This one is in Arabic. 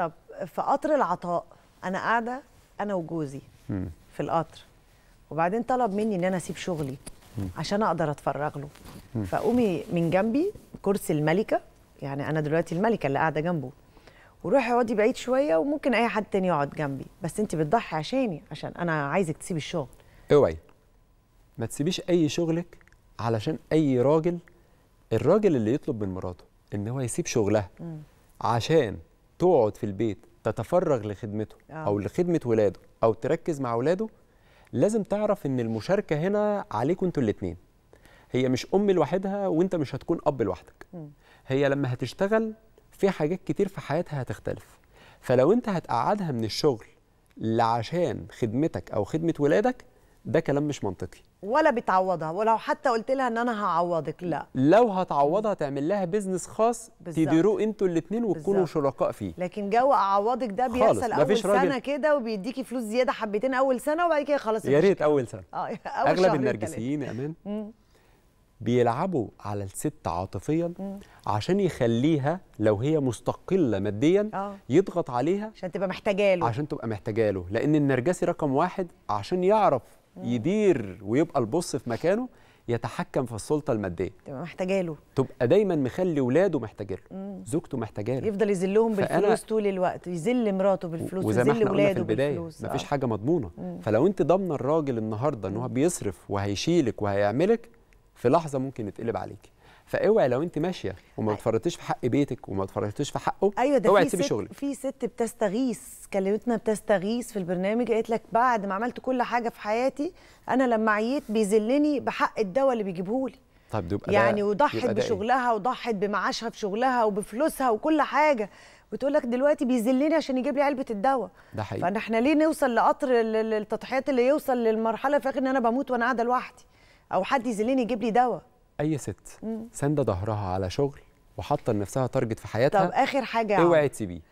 طب في قطر العطاء انا قاعده انا وجوزي في القطر وبعدين طلب مني ان انا اسيب شغلي عشان اقدر اتفرغ له فقومي من جنبي كرسي الملكه يعني انا دلوقتي الملكه اللي قاعده جنبه وروحي اقعدي بعيد شويه وممكن اي حد تاني يقعد جنبي بس انت بتضحي عشاني عشان انا عايزك تسيبي الشغل اوعي ما تسيبيش اي شغلك علشان اي راجل الراجل اللي يطلب من مراته ان هو يسيب شغلها عشان تقعد في البيت تتفرغ لخدمته آه. او لخدمه ولاده او تركز مع ولاده لازم تعرف ان المشاركه هنا عليكم انتوا الاثنين هي مش ام لوحدها وانت مش هتكون اب لوحدك هي لما هتشتغل في حاجات كتير في حياتها هتختلف فلو انت هتقعدها من الشغل لعشان خدمتك او خدمه ولادك ده كلام مش منطقي ولا بتعوضها ولو حتى قلت لها ان انا هعوضك لا لو هتعوضها تعمل لها بيزنس خاص تديروه انتوا الاثنين وتكونوا شركاء فيه لكن جو اعوضك ده بيحصل اول سنه كده وبيديكي فلوس زياده حبتين اول سنه وبعد كده خلاص يا ريت اول سنه اه أول اغلب النرجسيين يا امان بيلعبوا على الست عاطفيا عشان يخليها لو هي مستقله ماديا آه. يضغط عليها عشان تبقى محتاجه له عشان تبقى محتاجه له لان النرجسي رقم واحد عشان يعرف يدير ويبقى البص في مكانه يتحكم في السلطه الماديه تبقى محتاجه له تبقى دايما مخلي ولاده محتاجه له زوجته محتاجه له يفضل يذلهم بالفلوس طول الوقت يذل مراته بالفلوس وزي ما احنا قلنا في البدايه بالفلوس. مفيش آه. حاجه مضمونه مم. فلو انت ضامنه الراجل النهارده ان هو بيصرف وهيشيلك وهيعملك في لحظه ممكن يتقلب عليكي فاوعي لو انت ماشيه وما اتفرطتيش في حق بيتك وما اتفرطتيش في حقه ايوه ده اوعي تسيبي شغلك في ست بتستغيث كلمتنا بتستغيث في البرنامج قالت لك بعد ما عملت كل حاجه في حياتي انا لما عييت بيذلني بحق الدواء اللي بيجيبه لي طيب ده يبقى يعني وضحت إيه؟ بشغلها وضحت بمعاشها في شغلها وبفلوسها وكل حاجه بتقول لك دلوقتي بيذلني عشان يجيب لي علبه الدواء ده حقيقي فانا احنا ليه نوصل لقطر التضحيات اللي يوصل للمرحله في ان انا بموت وانا قاعده لوحدي او حد يذلني يجيب لي دواء اي ست ساندة ظهرها على شغل وحاطه لنفسها تارجت في حياتها طب اخر حاجه اوعي تسيبيه